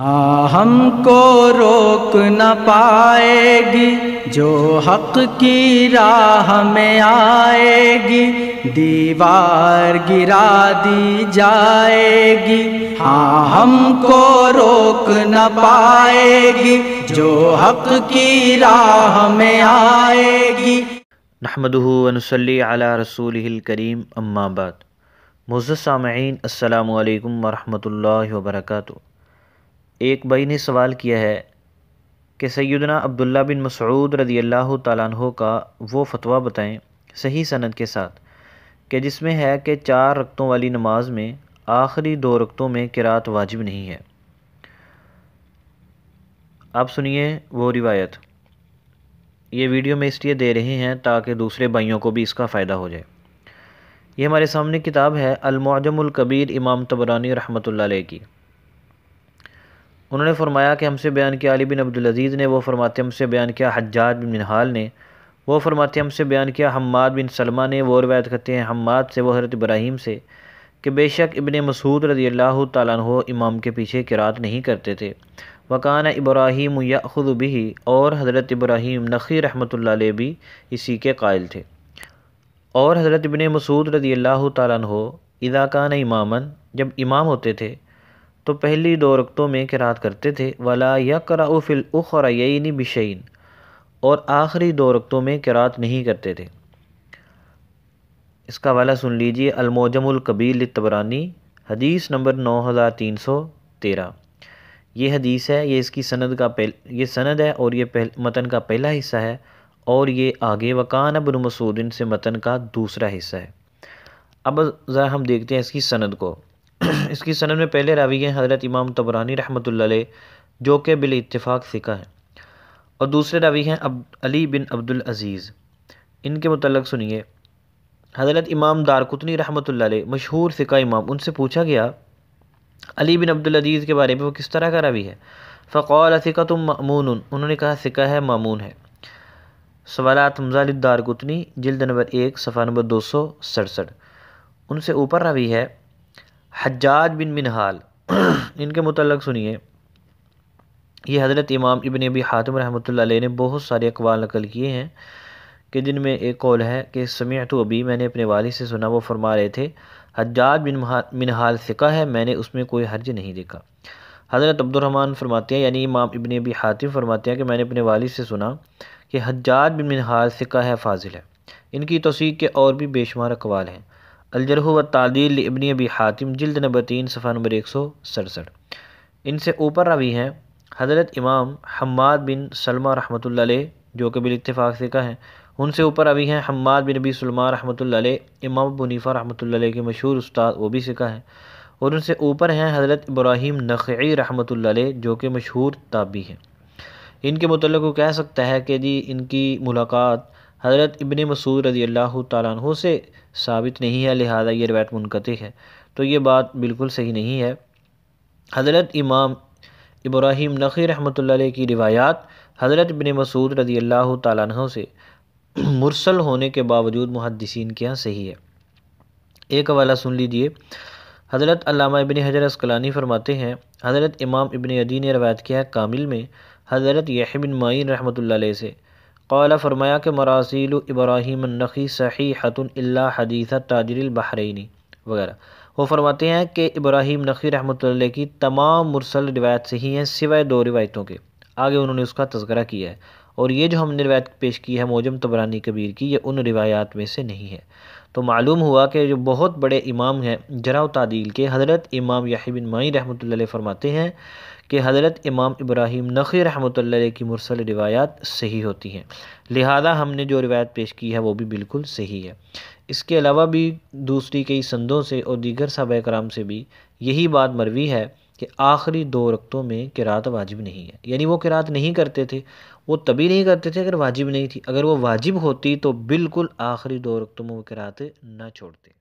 ہاں، ہم کو روک نہ پائے گی جو حق کی راہ میں آئے گی دیوار گرا دی جائے گی ہاں ہم کو روک نہ پائے گی جو حق کی راہ میں آئے گی نحمد رسول کریم اللہ آباد مزہ سامعین السلام علیکم ورحمۃ اللہ وبرکاتہ ایک بھائی نے سوال کیا ہے کہ سیدنا عبداللہ بن مسعود رضی اللہ تعالیٰ عنہ کا وہ فتویٰ بتائیں صحیح سند کے ساتھ کہ جس میں ہے کہ چار رکتوں والی نماز میں آخری دو رکتوں میں قرات واجب نہیں ہے آپ سنیے وہ روایت یہ ویڈیو میں اس لیے دے رہے ہیں تاکہ دوسرے بھائیوں کو بھی اس کا فائدہ ہو جائے یہ ہمارے سامنے کتاب ہے المعجم القبیر امام تبرانی رحمۃ اللہ علیہ کی انہوں نے فرمایا کہ ہم سے بیان کیا علی بن عبدالعزیز نے وہ فرماتے ہم سے بیان کیا حجاج بن منحال نے وہ فرماتے ہم سے بیان کیا حماد بن سلمہ نے وہ روایت کرتے ہیں حماد سے وہ حضرت ابراہیم سے کہ بے شک ابن مسعود رضی اللہ تعالیٰ عنہ امام کے پیچھے قرات نہیں کرتے تھے وقان ابراہیم یا بھی اور حضرت ابراہیم نقی رحمۃ اللہ علیہ بھی اسی کے قائل تھے اور حضرت ابن مسعود رضی اللہ تعالیٰ اذا اداکان امامن جب امام ہوتے تھے تو پہلی دو رکتوں میں کراط کرتے تھے ولا یقراف العقر یینی بشئین اور آخری دو رکتوں میں کراط نہیں کرتے تھے اس کا والا سن لیجئے الموجم القبیل التبرانی حدیث نمبر نو ہزار تین سو تیرہ یہ حدیث ہے یہ اس کی سند کا پہل یہ سند ہے اور یہ پہل متن کا پہلا حصہ ہے اور یہ آگے وکان مسعودن سے متن کا دوسرا حصہ ہے اب ذرا ہم دیکھتے ہیں اس کی سند کو اس کی سند میں پہلے راوی ہیں حضرت امام طبرانی رحمۃ اللہ علیہ جو کہ بل اتفاق ہیں اور دوسرے راوی ہیں علی بن عبد العزیز ان کے متعلق سنیے حضرت امام دارکتنی رحمۃ اللہ علیہ مشہور سکہ امام ان سے پوچھا گیا علی بن عبدالعزیز کے بارے میں وہ کس طرح کا روی ہے فقول السّقہ تم معمون انہوں نے کہا سکہ ہے معمون ہے سوالات دارکتنی جلد نمبر ایک صفحہ نمبر دو سو سڑسٹھ ان سے اوپر روی ہے حجاج بن منحال ان کے متعلق سنیے یہ حضرت امام ابن ابی حاتم رحمۃ اللہ علیہ نے بہت سارے اقوال نقل کیے ہیں کہ جن میں ایک قول ہے کہ سمیعت ابی میں نے اپنے والد سے سنا وہ فرما رہے تھے حجاج بن منحال ثقہ ہے میں نے اس میں کوئی حرج نہیں دیکھا حضرت عبد الرحمن فرماتے ہیں یعنی امام ابن ابی حاتم فرماتے ہیں کہ میں نے اپنے والد سے سنا کہ حجاج بن منحال ثقہ ہے فاضل ہے ان کی توثیق کے اور بھی بے شمار اقوال ہیں الجرح و تعدیل ابن ابی حاتم جلد نبر تین صفحہ نمبر ایک سو سڑسٹھ ان سے اوپر روی ہیں حضرت امام حماد بن سلمہ رحمۃ اللہ علیہ جو کہ بال اتفاق کا ہیں ان سے اوپر ابھی ہیں حماد بن نبی سلمہ رحمۃ اللہ علیہ امام بنیفہ رحمۃ اللہ علیہ کے مشہور استاد وہ بھی سکھا ہیں اور ان سے اوپر ہیں حضرت ابراہیم نقعی رحمۃ اللہ علیہ جو کہ مشہور تابی ہیں ان کے متعلق وہ کہہ سکتا ہے کہ جی ان کی ملاقات حضرت ابن مسعود رضی اللہ تعالیٰ عنہ سے ثابت نہیں ہے لہذا یہ روایت منقطع ہے تو یہ بات بالکل صحیح نہیں ہے حضرت امام ابراہیم نقی رحمۃ اللہ علیہ کی روایات حضرت ابن مسعود رضی اللہ تعالیٰ عنہ سے مرسل ہونے کے باوجود محدثین کے ہاں صحیح ہے ایک حوالہ سن لیجیے حضرت علامہ ابن حضرت اسکلانی فرماتے ہیں حضرت امام ابن عدی نے روایت کیا کامل میں حضرت یہ بن معین رحمۃ اللہ علیہ سے قال فرمایا کہ مراسیل ابراہیم النخی صحیح حت اللہ حدیث تاجر البحرینی وغیرہ وہ فرماتے ہیں کہ ابراہیم نقی رحمۃ اللہ کی تمام مرسل روایت صحیح ہیں سوائے دو روایتوں کے آگے انہوں نے اس کا تذکرہ کیا ہے اور یہ جو ہم نے روایت پیش کی ہے موجم تبرانی کبیر کی یہ ان روایات میں سے نہیں ہے تو معلوم ہوا کہ جو بہت بڑے امام ہیں تعدیل کے حضرت امام بن مائی رحمۃ علیہ فرماتے ہیں کہ حضرت امام ابراہیم نقی رحمۃ اللہ علیہ کی مرسل روایات صحیح ہوتی ہیں لہذا ہم نے جو روایت پیش کی ہے وہ بھی بالکل صحیح ہے اس کے علاوہ بھی دوسری کئی سندوں سے اور دیگر صحابہ کرام سے بھی یہی بات مروی ہے کہ آخری دو رکتوں میں قرات واجب نہیں ہے یعنی وہ قرات نہیں کرتے تھے وہ تبھی نہیں کرتے تھے اگر واجب نہیں تھی اگر وہ واجب ہوتی تو بالکل آخری دو رکتوں میں وہ قرات نہ چھوڑتے